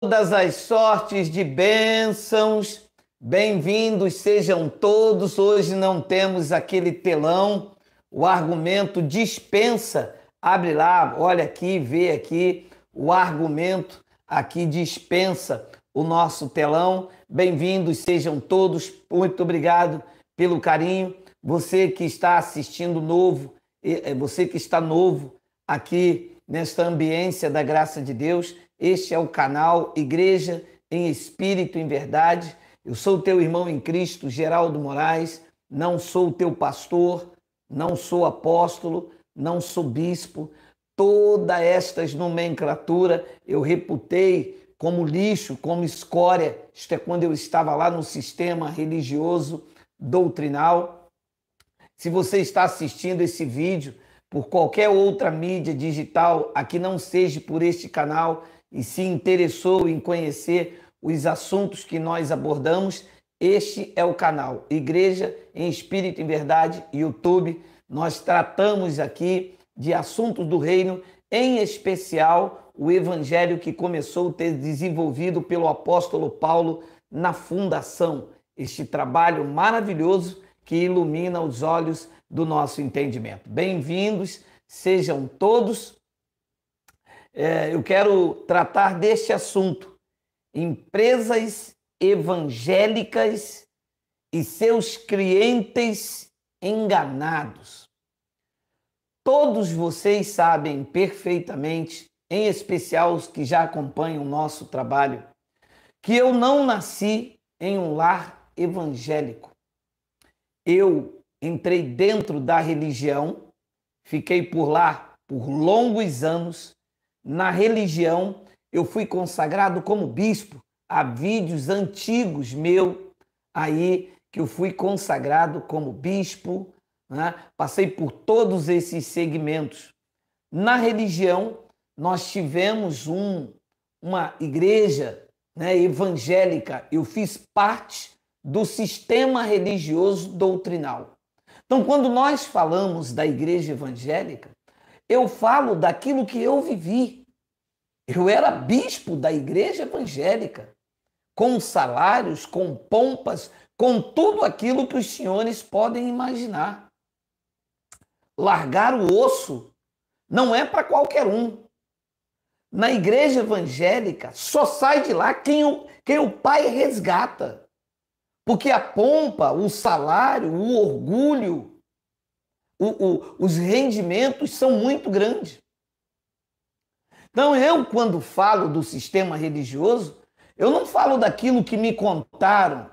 todas as sortes de bênçãos. Bem-vindos sejam todos. Hoje não temos aquele telão, o argumento dispensa. Abre lá, olha aqui, vê aqui, o argumento aqui dispensa o nosso telão. Bem-vindos sejam todos. Muito obrigado pelo carinho. Você que está assistindo novo, eh, eh, você que está novo aqui nesta ambiência da graça de Deus, este é o canal Igreja em Espírito em Verdade. Eu sou teu irmão em Cristo, Geraldo Moraes. Não sou teu pastor, não sou apóstolo, não sou bispo. Todas estas nomenclatura eu reputei como lixo, como escória. Isto é quando eu estava lá no sistema religioso doutrinal. Se você está assistindo esse vídeo por qualquer outra mídia digital, aqui não seja por este canal, e se interessou em conhecer os assuntos que nós abordamos, este é o canal Igreja em Espírito e Verdade YouTube. Nós tratamos aqui de assuntos do reino, em especial o evangelho que começou a ter desenvolvido pelo apóstolo Paulo na fundação, este trabalho maravilhoso que ilumina os olhos do nosso entendimento. Bem-vindos sejam todos é, eu quero tratar deste assunto: empresas evangélicas e seus clientes enganados. Todos vocês sabem perfeitamente, em especial os que já acompanham o nosso trabalho, que eu não nasci em um lar evangélico. Eu entrei dentro da religião, fiquei por lá por longos anos na religião, eu fui consagrado como bispo. Há vídeos antigos meu aí que eu fui consagrado como bispo, né? passei por todos esses segmentos. Na religião, nós tivemos um, uma igreja né, evangélica, eu fiz parte do sistema religioso doutrinal. Então, quando nós falamos da igreja evangélica, eu falo daquilo que eu vivi. Eu era bispo da igreja evangélica, com salários, com pompas, com tudo aquilo que os senhores podem imaginar. Largar o osso não é para qualquer um. Na igreja evangélica, só sai de lá quem o, quem o pai resgata. Porque a pompa, o salário, o orgulho, o, o, os rendimentos são muito grandes. Então, eu, quando falo do sistema religioso, eu não falo daquilo que me contaram,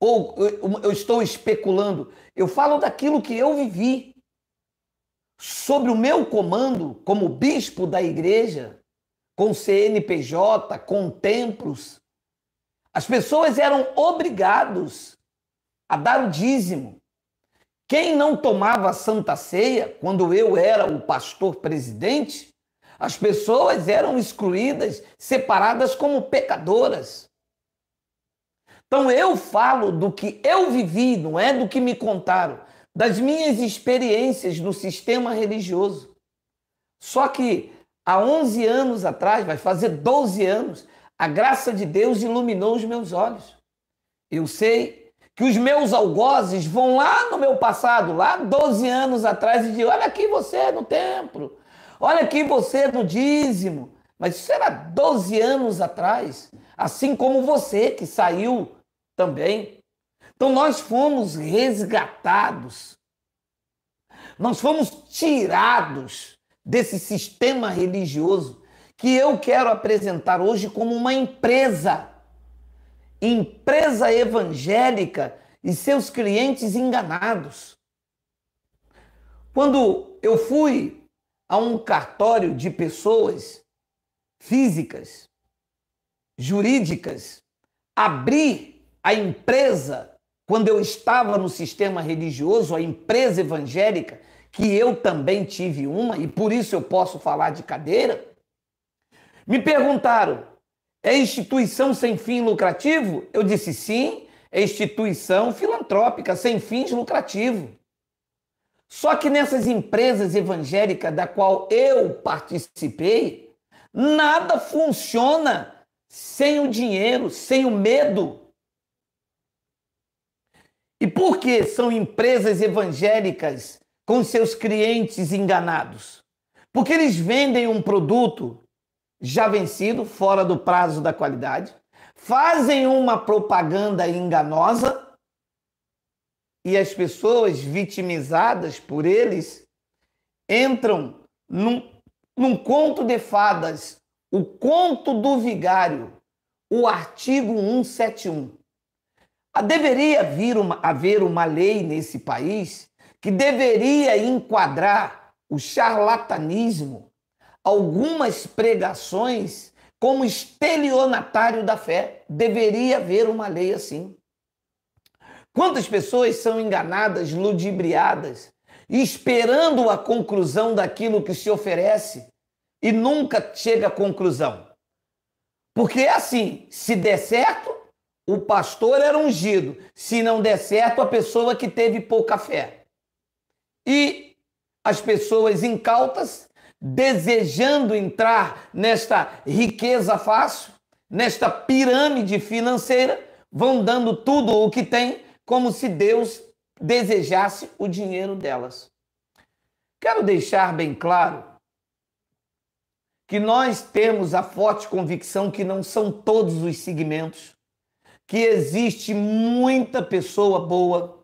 ou eu, eu estou especulando, eu falo daquilo que eu vivi. Sobre o meu comando como bispo da igreja, com CNPJ, com templos, as pessoas eram obrigados a dar o dízimo. Quem não tomava a Santa Ceia, quando eu era o pastor presidente, as pessoas eram excluídas, separadas como pecadoras. Então eu falo do que eu vivi, não é do que me contaram, das minhas experiências no sistema religioso. Só que há 11 anos atrás, vai fazer 12 anos, a graça de Deus iluminou os meus olhos. Eu sei que os meus algozes vão lá no meu passado, lá 12 anos atrás, e dizem: olha aqui você no templo, olha aqui você no dízimo. Mas isso era 12 anos atrás, assim como você que saiu também. Então nós fomos resgatados, nós fomos tirados desse sistema religioso que eu quero apresentar hoje como uma empresa empresa evangélica e seus clientes enganados. Quando eu fui a um cartório de pessoas físicas, jurídicas, abri a empresa quando eu estava no sistema religioso, a empresa evangélica, que eu também tive uma e por isso eu posso falar de cadeira, me perguntaram: é instituição sem fim lucrativo? Eu disse sim, é instituição filantrópica, sem fins lucrativos. Só que nessas empresas evangélicas da qual eu participei, nada funciona sem o dinheiro, sem o medo. E por que são empresas evangélicas com seus clientes enganados? Porque eles vendem um produto já vencido, fora do prazo da qualidade, fazem uma propaganda enganosa e as pessoas vitimizadas por eles entram num, num conto de fadas, o conto do vigário, o artigo 171. Ah, deveria vir uma, haver uma lei nesse país que deveria enquadrar o charlatanismo algumas pregações como estelionatário da fé. Deveria haver uma lei assim. Quantas pessoas são enganadas, ludibriadas, esperando a conclusão daquilo que se oferece e nunca chega à conclusão? Porque é assim: se der certo, o pastor era ungido, se não der certo, a pessoa que teve pouca fé. E as pessoas incautas desejando entrar nesta riqueza fácil, nesta pirâmide financeira, vão dando tudo o que tem, como se Deus desejasse o dinheiro delas. Quero deixar bem claro que nós temos a forte convicção que não são todos os segmentos, que existe muita pessoa boa.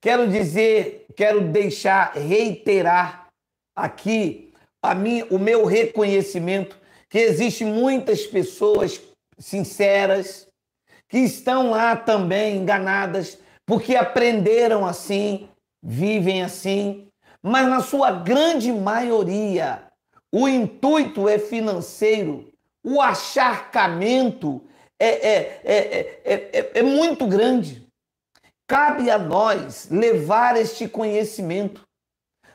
Quero dizer, quero deixar, reiterar aqui a mim, o meu reconhecimento que existe muitas pessoas sinceras que estão lá também enganadas porque aprenderam assim, vivem assim, mas na sua grande maioria o intuito é financeiro, o acharcamento é, é, é, é, é muito grande. Cabe a nós levar este conhecimento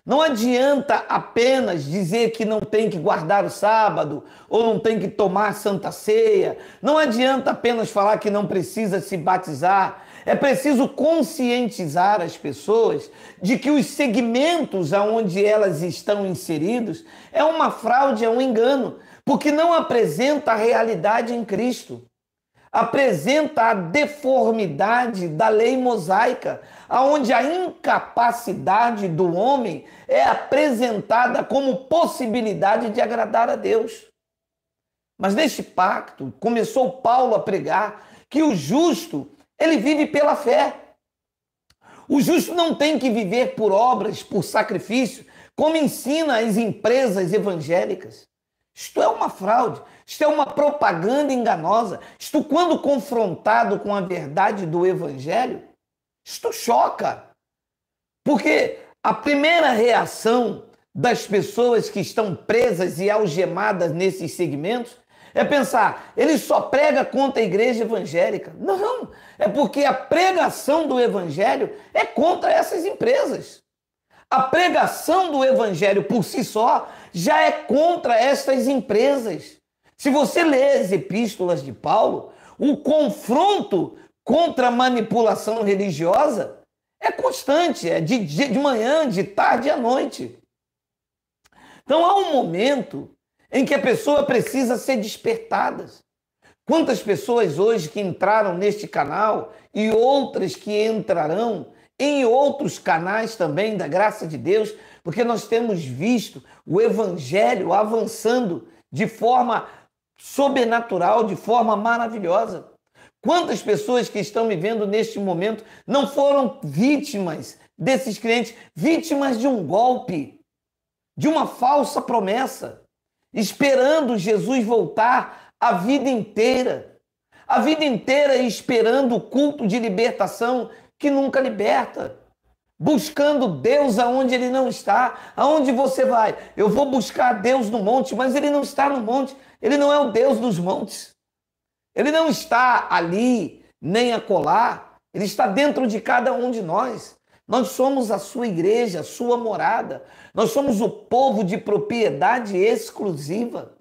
não adianta apenas dizer que não tem que guardar o sábado ou não tem que tomar santa ceia. Não adianta apenas falar que não precisa se batizar. É preciso conscientizar as pessoas de que os segmentos aonde elas estão inseridos é uma fraude, é um engano, porque não apresenta a realidade em Cristo apresenta a deformidade da lei mosaica, aonde a incapacidade do homem é apresentada como possibilidade de agradar a Deus. Mas neste pacto, começou Paulo a pregar que o justo, ele vive pela fé. O justo não tem que viver por obras, por sacrifício, como ensina as empresas evangélicas. Isto é uma fraude, isto é uma propaganda enganosa. Isto, quando confrontado com a verdade do evangelho, isto choca. Porque a primeira reação das pessoas que estão presas e algemadas nesses segmentos é pensar, ele só prega contra a igreja evangélica. Não, é porque a pregação do evangelho é contra essas empresas. A pregação do evangelho por si só já é contra estas empresas. Se você lê as epístolas de Paulo, o confronto contra a manipulação religiosa é constante, é de, de manhã, de tarde à noite. Então há um momento em que a pessoa precisa ser despertada. Quantas pessoas hoje que entraram neste canal e outras que entrarão em outros canais também da graça de Deus, porque nós temos visto o evangelho avançando de forma sobrenatural, de forma maravilhosa. Quantas pessoas que estão me vendo neste momento não foram vítimas desses crentes, vítimas de um golpe, de uma falsa promessa, esperando Jesus voltar a vida inteira, a vida inteira esperando o culto de libertação que nunca liberta buscando Deus aonde ele não está. Aonde você vai? Eu vou buscar Deus no monte, mas ele não está no monte. Ele não é o Deus dos montes. Ele não está ali nem acolá, ele está dentro de cada um de nós. Nós somos a sua igreja, a sua morada. Nós somos o povo de propriedade exclusiva.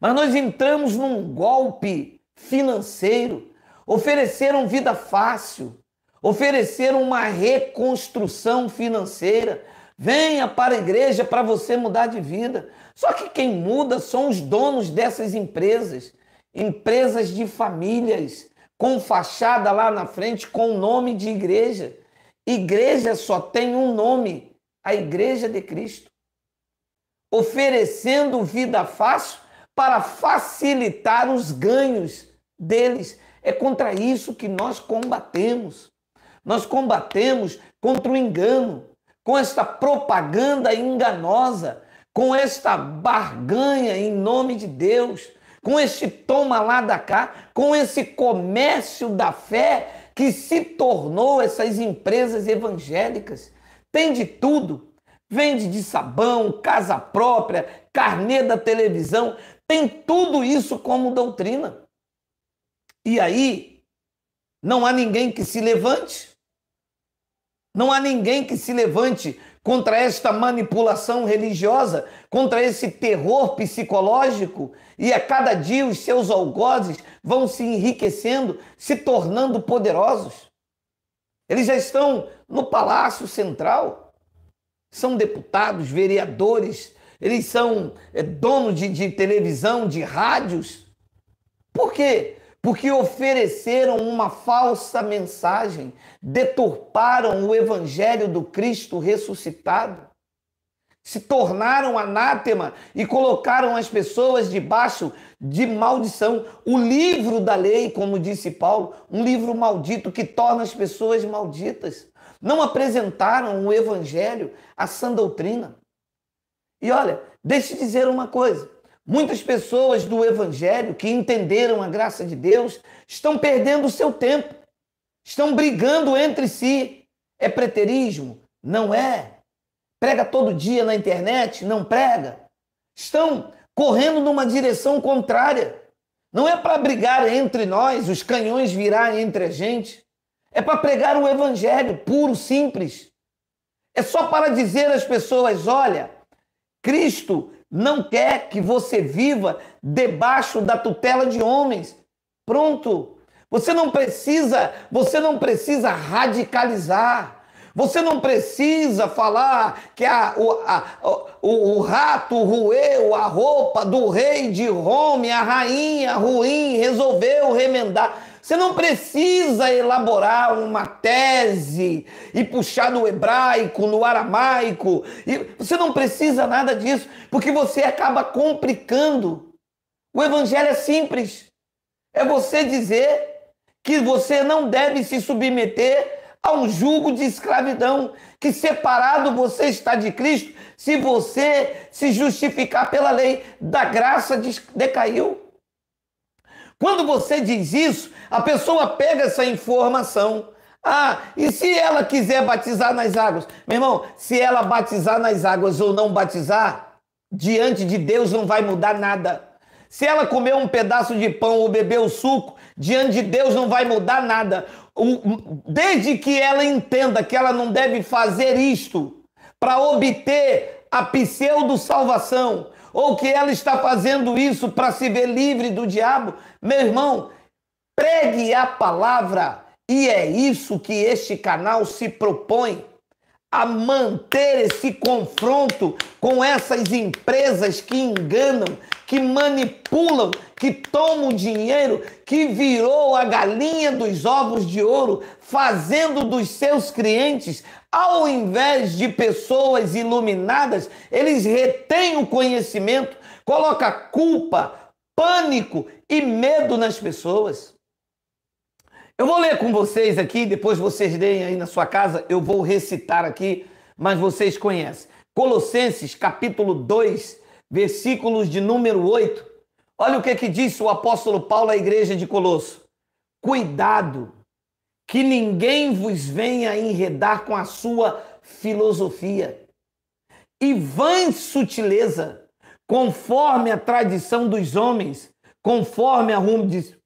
Mas nós entramos num golpe financeiro. Ofereceram vida fácil, ofereceram uma reconstrução financeira. Venha para a igreja para você mudar de vida. Só que quem muda são os donos dessas empresas empresas de famílias com fachada lá na frente com nome de igreja. Igreja só tem um nome, a Igreja de Cristo. Oferecendo vida fácil para facilitar os ganhos deles. É contra isso que nós combatemos. Nós combatemos contra o engano, com esta propaganda enganosa, com esta barganha em nome de Deus com esse toma lá da cá, com esse comércio da fé que se tornou essas empresas evangélicas. Tem de tudo. Vende de sabão, casa própria, carnê da televisão, tem tudo isso como doutrina. E aí, não há ninguém que se levante. Não há ninguém que se levante contra esta manipulação religiosa, contra esse terror psicológico, e a cada dia os seus algozes vão se enriquecendo, se tornando poderosos. Eles já estão no Palácio Central, são deputados, vereadores, eles são é, donos de, de televisão, de rádios. Por quê? porque ofereceram uma falsa mensagem, deturparam o evangelho do Cristo ressuscitado, se tornaram anátema e colocaram as pessoas debaixo de maldição. O livro da lei, como disse Paulo, um livro maldito que torna as pessoas malditas. Não apresentaram o evangelho, a sã doutrina. E olha, deixe eu dizer uma coisa: Muitas pessoas do Evangelho que entenderam a graça de Deus estão perdendo o seu tempo, estão brigando entre si. É preterismo? Não é. Prega todo dia na internet? Não prega. Estão correndo numa direção contrária. Não é para brigar entre nós, os canhões virarem entre a gente. É para pregar o Evangelho puro, simples. É só para dizer às pessoas: olha, Cristo não quer que você viva debaixo da tutela de homens. Pronto. Você não precisa, você não precisa radicalizar. Você não precisa falar que a, o, a, o, o, rato roeu a roupa do rei de Rome, a rainha ruim resolveu remendar. Você não precisa elaborar uma tese e puxar no hebraico, no aramaico. você não precisa nada disso, porque você acaba complicando. O evangelho é simples. É você dizer que você não deve se submeter a um jugo de escravidão, que separado você está de Cristo, se você se justificar pela lei da graça decaiu. Quando você diz isso, a pessoa pega essa informação. Ah, e se ela quiser batizar nas águas? Meu irmão, se ela batizar nas águas ou não batizar, diante de Deus não vai mudar nada. Se ela comer um pedaço de pão ou beber o suco, diante de Deus não vai mudar nada. Desde que ela entenda que ela não deve fazer isto para obter a pseudo-salvação, ou que ela está fazendo isso para se ver livre do diabo, meu irmão, pregue a palavra, e é isso que este canal se propõe a manter esse confronto com essas empresas que enganam, que manipulam, que tomam dinheiro, que virou a galinha dos ovos de ouro, fazendo dos seus clientes, ao invés de pessoas iluminadas, eles retêm o conhecimento, coloca culpa, pânico e medo nas pessoas. Eu vou ler com vocês aqui, depois vocês leem aí na sua casa, eu vou recitar aqui, mas vocês conhecem. Colossenses capítulo 2, versículos de número 8. Olha o que, é que disse o apóstolo Paulo à igreja de Colosso. Cuidado, que ninguém vos venha enredar com a sua filosofia e vã sutileza, conforme a tradição dos homens, conforme a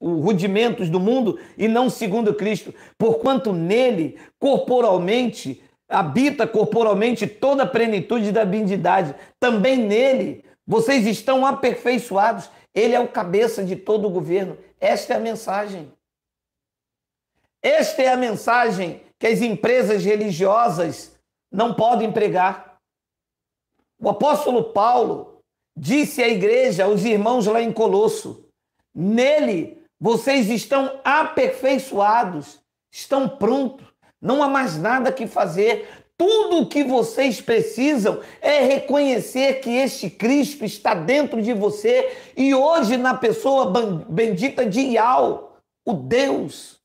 rudimentos do mundo e não segundo Cristo, porquanto nele, corporalmente, habita corporalmente toda a plenitude da divindade. Também nele vocês estão aperfeiçoados. Ele é o cabeça de todo o governo. Esta é a mensagem. Esta é a mensagem que as empresas religiosas não podem pregar. O apóstolo Paulo disse à igreja, aos irmãos lá em Colosso, Nele vocês estão aperfeiçoados, estão prontos, não há mais nada que fazer. Tudo o que vocês precisam é reconhecer que este Cristo está dentro de você e hoje na pessoa bendita de Yau, o Deus,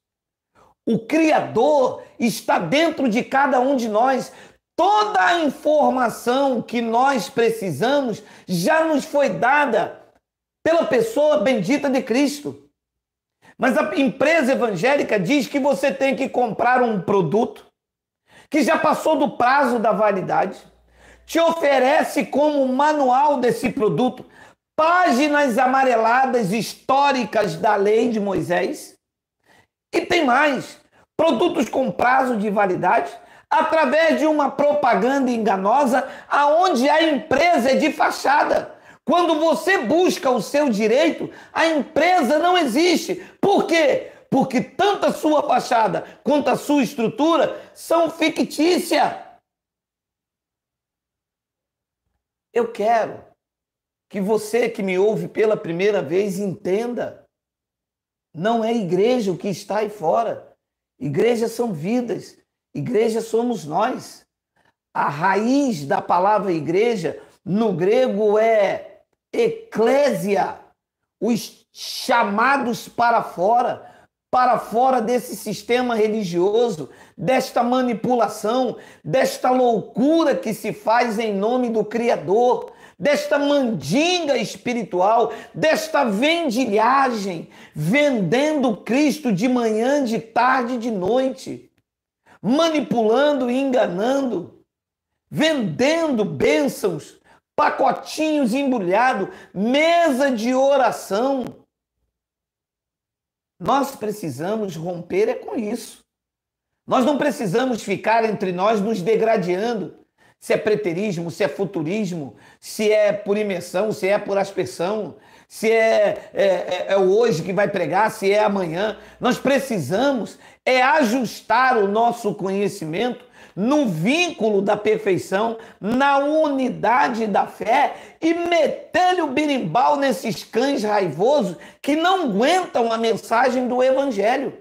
o Criador está dentro de cada um de nós. Toda a informação que nós precisamos já nos foi dada pela pessoa bendita de Cristo. Mas a empresa evangélica diz que você tem que comprar um produto que já passou do prazo da validade, te oferece como manual desse produto páginas amareladas históricas da lei de Moisés. E tem mais: produtos com prazo de validade através de uma propaganda enganosa aonde a empresa é de fachada. Quando você busca o seu direito, a empresa não existe. Por quê? Porque tanto a sua fachada quanto a sua estrutura são fictícia. Eu quero que você que me ouve pela primeira vez entenda. Não é igreja o que está aí fora. Igreja são vidas. Igreja somos nós. A raiz da palavra igreja no grego é eclésia, os chamados para fora, para fora desse sistema religioso, desta manipulação, desta loucura que se faz em nome do Criador, desta mandinga espiritual, desta vendilhagem, vendendo Cristo de manhã, de tarde, de noite, manipulando e enganando, vendendo bênçãos, pacotinhos embrulhados, mesa de oração. Nós precisamos romper é com isso. Nós não precisamos ficar entre nós nos degradando. Se é preterismo, se é futurismo, se é por imersão, se é por aspersão, se é, é, é, é hoje que vai pregar, se é amanhã. Nós precisamos é ajustar o nosso conhecimento no vínculo da perfeição, na unidade da fé e meter-lhe o birimbau nesses cães raivosos que não aguentam a mensagem do evangelho.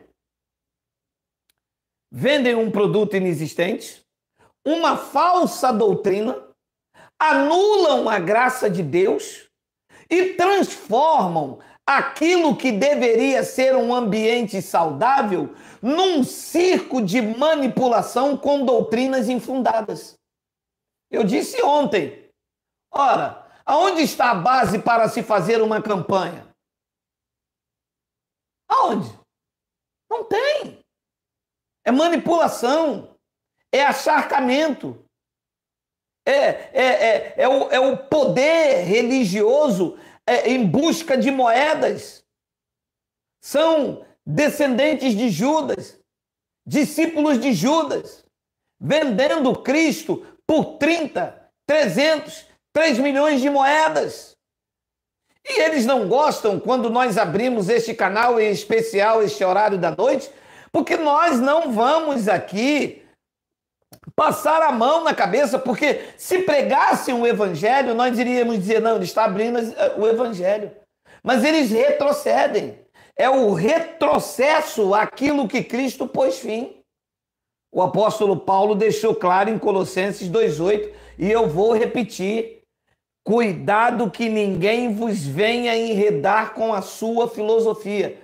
Vendem um produto inexistente, uma falsa doutrina, anulam a graça de Deus e transformam aquilo que deveria ser um ambiente saudável num circo de manipulação com doutrinas infundadas. Eu disse ontem. Ora, aonde está a base para se fazer uma campanha? Aonde? Não tem. É manipulação, é acharcamento, é, é, é, é, o, é o poder religioso é, em busca de moedas, são descendentes de Judas, discípulos de Judas, vendendo Cristo por 30, 300, 3 milhões de moedas. E eles não gostam quando nós abrimos este canal em especial, este horário da noite, porque nós não vamos aqui passar a mão na cabeça, porque se pregassem o evangelho, nós iríamos dizer, não, ele está abrindo eh, o evangelho. Mas eles retrocedem. É o retrocesso àquilo que Cristo pôs fim. O apóstolo Paulo deixou claro em Colossenses 2:8, e eu vou repetir: cuidado que ninguém vos venha enredar com a sua filosofia.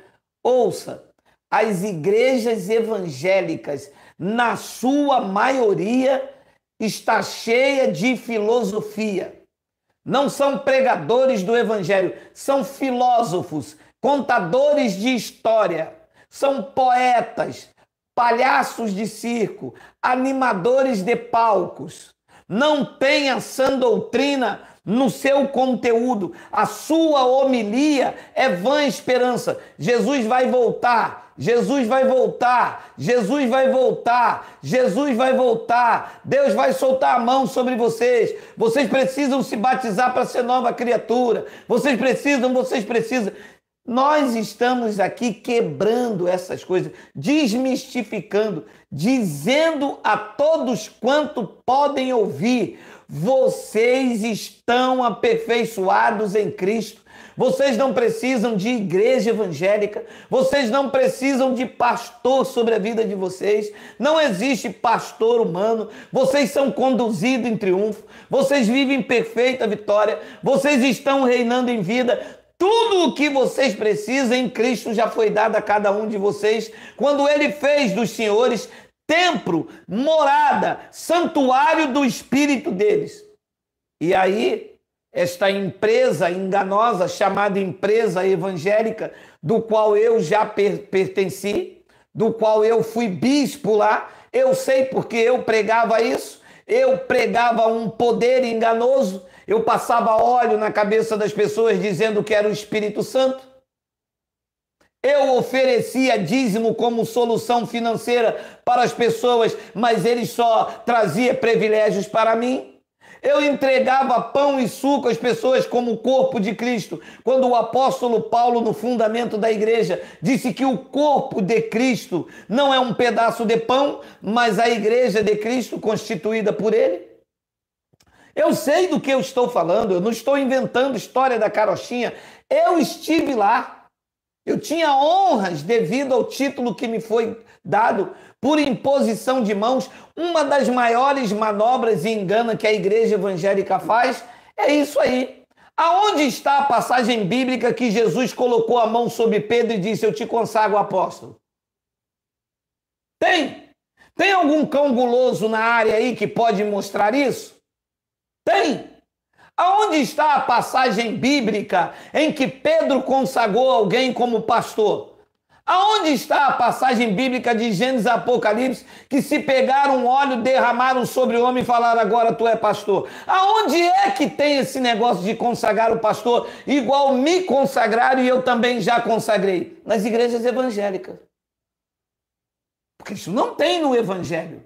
Ouça, as igrejas evangélicas na sua maioria, está cheia de filosofia. Não são pregadores do evangelho, são filósofos, contadores de história, são poetas, palhaços de circo, animadores de palcos. Não tem a sã doutrina no seu conteúdo. A sua homilia é vã esperança. Jesus vai voltar Jesus vai voltar, Jesus vai voltar, Jesus vai voltar, Deus vai soltar a mão sobre vocês. Vocês precisam se batizar para ser nova criatura. Vocês precisam, vocês precisam. Nós estamos aqui quebrando essas coisas, desmistificando, dizendo a todos quanto podem ouvir: vocês estão aperfeiçoados em Cristo. Vocês não precisam de igreja evangélica, vocês não precisam de pastor sobre a vida de vocês. Não existe pastor humano. Vocês são conduzidos em triunfo, vocês vivem em perfeita vitória, vocês estão reinando em vida. Tudo o que vocês precisam em Cristo já foi dado a cada um de vocês quando ele fez dos senhores templo, morada, santuário do espírito deles. E aí esta empresa enganosa chamada empresa evangélica, do qual eu já per pertenci, do qual eu fui bispo lá. Eu sei porque eu pregava isso. Eu pregava um poder enganoso. Eu passava óleo na cabeça das pessoas dizendo que era o Espírito Santo. Eu oferecia dízimo como solução financeira para as pessoas, mas ele só trazia privilégios para mim. Eu entregava pão e suco às pessoas como o corpo de Cristo. Quando o apóstolo Paulo, no fundamento da igreja, disse que o corpo de Cristo não é um pedaço de pão, mas a igreja de Cristo constituída por ele. Eu sei do que eu estou falando, eu não estou inventando história da carochinha. Eu estive lá. Eu tinha honras devido ao título que me foi dado por imposição de mãos, uma das maiores manobras e engana que a igreja evangélica faz, é isso aí. Aonde está a passagem bíblica que Jesus colocou a mão sobre Pedro e disse: Eu te consago apóstolo? Tem? Tem algum cão guloso na área aí que pode mostrar isso? Tem? Aonde está a passagem bíblica em que Pedro consagrou alguém como pastor? Aonde está a passagem bíblica de Gênesis e Apocalipse que se pegaram um óleo, derramaram sobre o homem e falaram agora tu é pastor? Aonde é que tem esse negócio de consagrar o pastor igual me consagraram e eu também já consagrei? Nas igrejas evangélicas. Porque isso não tem no evangelho.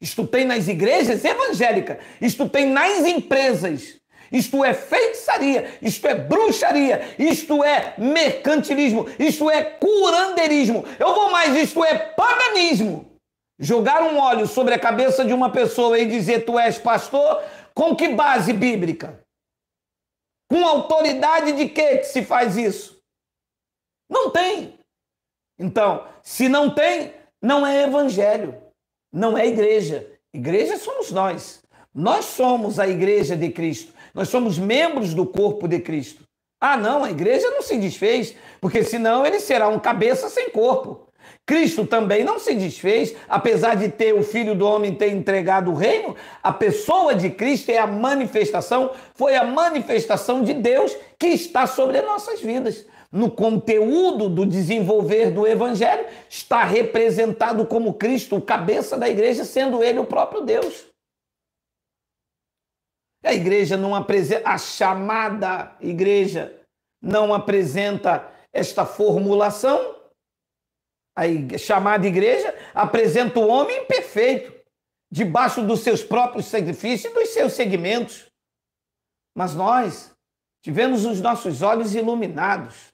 Isto tem nas igrejas evangélicas, isto tem nas empresas isto é feitiçaria, isto é bruxaria, isto é mercantilismo, isto é curanderismo. Eu vou mais, isto é paganismo. Jogar um óleo sobre a cabeça de uma pessoa e dizer tu és pastor, com que base bíblica? Com autoridade de que que se faz isso? Não tem. Então, se não tem, não é evangelho, não é igreja. Igreja somos nós. Nós somos a igreja de Cristo. Nós somos membros do corpo de Cristo. Ah, não, a igreja não se desfez, porque senão ele será um cabeça sem corpo. Cristo também não se desfez, apesar de ter o Filho do Homem ter entregado o reino, a pessoa de Cristo é a manifestação, foi a manifestação de Deus que está sobre as nossas vidas. No conteúdo do desenvolver do Evangelho, está representado como Cristo, o cabeça da igreja, sendo ele o próprio Deus. A igreja não apresenta, a chamada igreja não apresenta esta formulação. A chamada igreja apresenta o homem perfeito, debaixo dos seus próprios sacrifícios e dos seus segmentos. Mas nós tivemos os nossos olhos iluminados.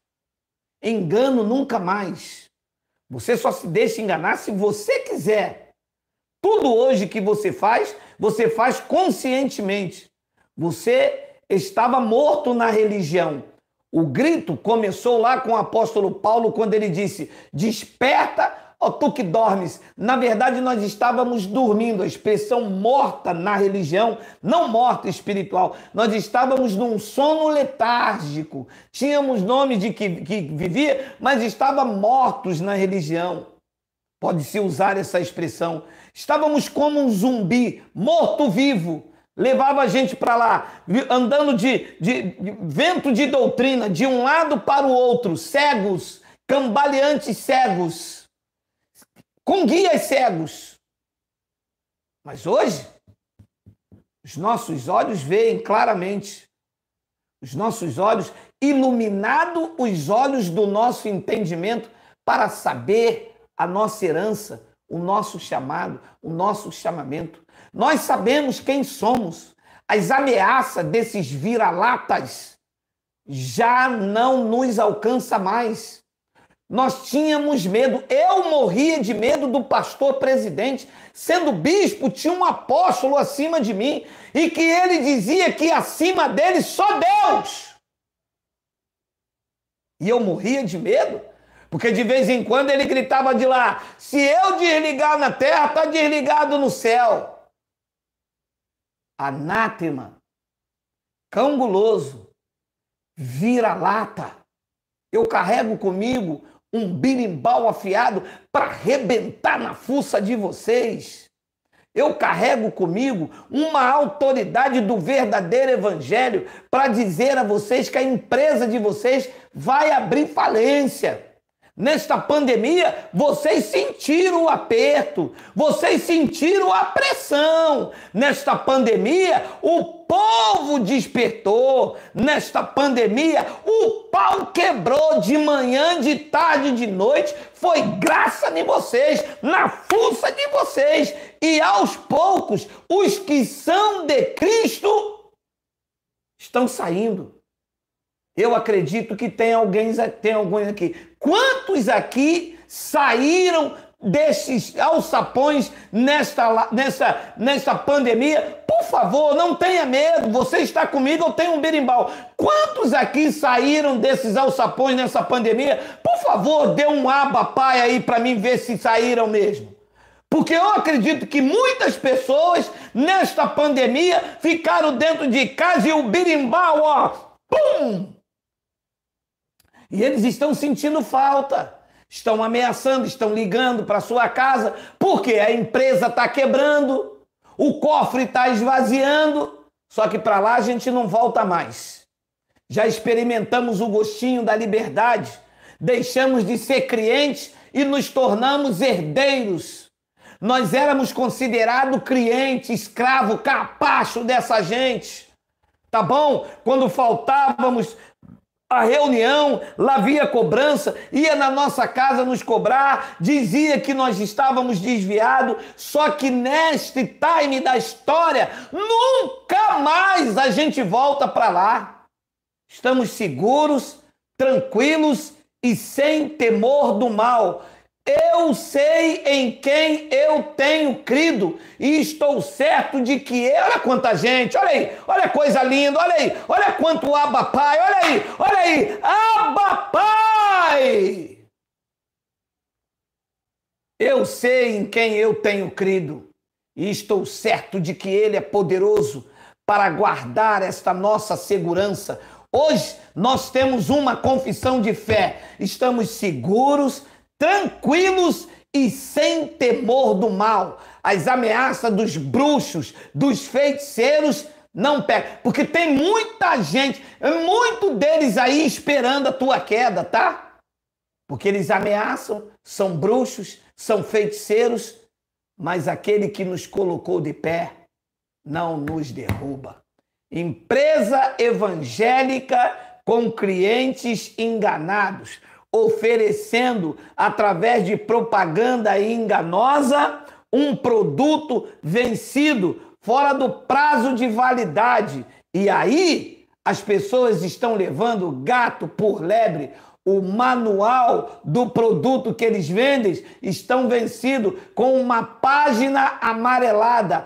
Engano nunca mais. Você só se deixa enganar se você quiser. Tudo hoje que você faz, você faz conscientemente. Você estava morto na religião. O grito começou lá com o apóstolo Paulo quando ele disse: Desperta, ó tu que dormes. Na verdade, nós estávamos dormindo, a expressão morta na religião, não morta espiritual. Nós estávamos num sono letárgico. Tínhamos nome de que, que vivia, mas estava mortos na religião. Pode-se usar essa expressão. Estávamos como um zumbi, morto-vivo levava a gente para lá, andando de, de, de, vento de doutrina, de um lado para o outro, cegos, cambaleantes cegos, com guias cegos. Mas hoje, os nossos olhos veem claramente, os nossos olhos, iluminado os olhos do nosso entendimento, para saber a nossa herança, o nosso chamado, o nosso chamamento. Nós sabemos quem somos. As ameaças desses vira-latas já não nos alcança mais. Nós tínhamos medo. Eu morria de medo do pastor presidente. Sendo bispo, tinha um apóstolo acima de mim e que ele dizia que acima dele só Deus. E eu morria de medo, porque de vez em quando ele gritava de lá: se eu desligar na terra, está desligado no céu anátema, cão guloso, vira-lata. Eu carrego comigo um birimbau afiado para arrebentar na fuça de vocês. Eu carrego comigo uma autoridade do verdadeiro evangelho para dizer a vocês que a empresa de vocês vai abrir falência. Nesta pandemia, vocês sentiram o aperto, vocês sentiram a pressão. Nesta pandemia, o povo despertou. Nesta pandemia, o pau quebrou de manhã, de tarde, de noite. Foi graça de vocês, na força de vocês. E aos poucos, os que são de Cristo estão saindo. Eu acredito que tem alguém, tem alguns aqui. Quantos aqui saíram desses alçapões nesta, nessa, nessa pandemia? Por favor, não tenha medo, você está comigo, eu tenho um berimbau. Quantos aqui saíram desses alçapões nessa pandemia? Por favor, dê um aba pai aí para mim ver se saíram mesmo. Porque eu acredito que muitas pessoas nesta pandemia ficaram dentro de casa e o berimbau, ó, pum, e eles estão sentindo falta, estão ameaçando, estão ligando para sua casa, porque a empresa está quebrando, o cofre está esvaziando, só que para lá a gente não volta mais. Já experimentamos o gostinho da liberdade, deixamos de ser clientes e nos tornamos herdeiros. Nós éramos considerados cliente, escravo, capacho dessa gente. Tá bom? Quando faltávamos a reunião, lá via cobrança, ia na nossa casa nos cobrar, dizia que nós estávamos desviados, só que neste time da história, nunca mais a gente volta para lá. Estamos seguros, tranquilos e sem temor do mal. Eu sei em quem eu tenho crido e estou certo de que. Olha quanta gente, olha aí, olha coisa linda, olha aí, olha quanto Abba Pai, olha aí, olha aí, Abba Pai! Eu sei em quem eu tenho crido e estou certo de que Ele é poderoso para guardar esta nossa segurança. Hoje nós temos uma confissão de fé, estamos seguros tranquilos e sem temor do mal. As ameaças dos bruxos, dos feiticeiros, não pega. Porque tem muita gente, muito deles aí esperando a tua queda, tá? Porque eles ameaçam, são bruxos, são feiticeiros, mas aquele que nos colocou de pé não nos derruba. Empresa evangélica com clientes enganados oferecendo, através de propaganda enganosa, um produto vencido, fora do prazo de validade. E aí as pessoas estão levando gato por lebre. O manual do produto que eles vendem estão vencido com uma página amarelada,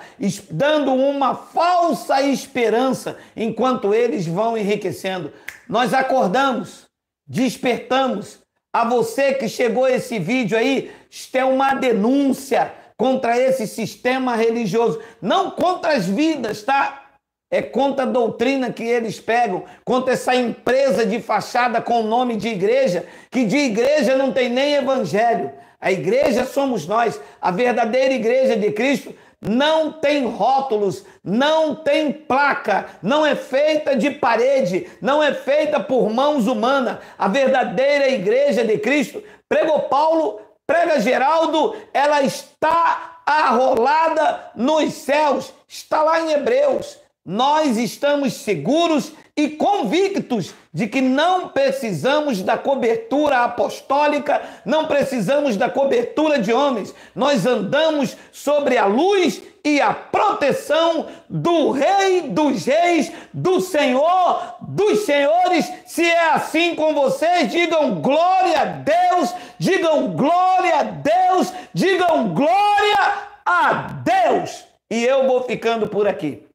dando uma falsa esperança enquanto eles vão enriquecendo. Nós acordamos despertamos. A você que chegou esse vídeo aí, tem uma denúncia contra esse sistema religioso, não contra as vidas, tá? É contra a doutrina que eles pegam, contra essa empresa de fachada com o nome de igreja, que de igreja não tem nem evangelho. A igreja somos nós, a verdadeira igreja de Cristo não tem rótulos, não tem placa, não é feita de parede, não é feita por mãos humanas. A verdadeira igreja de Cristo, pregou Paulo, prega Geraldo, ela está arrolada nos céus, está lá em Hebreus. Nós estamos seguros e convictos de que não precisamos da cobertura apostólica, não precisamos da cobertura de homens. Nós andamos sobre a luz e a proteção do Rei dos Reis, do Senhor dos Senhores. Se é assim com vocês, digam glória a Deus, digam glória a Deus, digam glória a Deus. E eu vou ficando por aqui.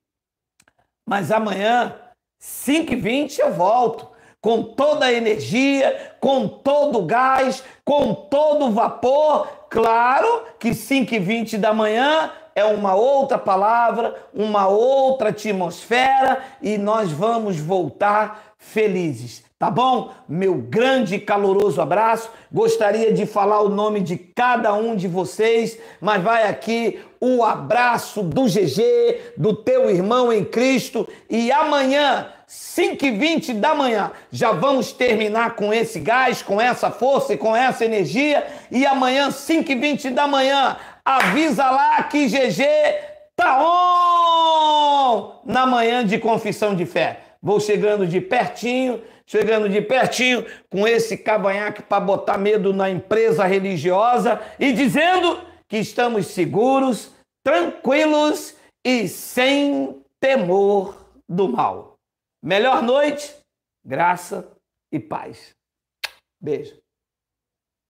Mas amanhã 5 e 20 eu volto, com toda a energia, com todo o gás, com todo o vapor. Claro que 5 e 20 da manhã é uma outra palavra, uma outra atmosfera e nós vamos voltar felizes. Tá bom? Meu grande e caloroso abraço. Gostaria de falar o nome de cada um de vocês, mas vai aqui o abraço do GG, do teu irmão em Cristo. E amanhã 5 e 20 da manhã. Já vamos terminar com esse gás, com essa força e com essa energia. E amanhã, 5 e 20 da manhã, avisa lá que GG tá on! Na manhã de confissão de fé. Vou chegando de pertinho, chegando de pertinho com esse cavanhaque para botar medo na empresa religiosa e dizendo que estamos seguros, tranquilos e sem temor do mal. Melhor noite, graça e paz. Beijo.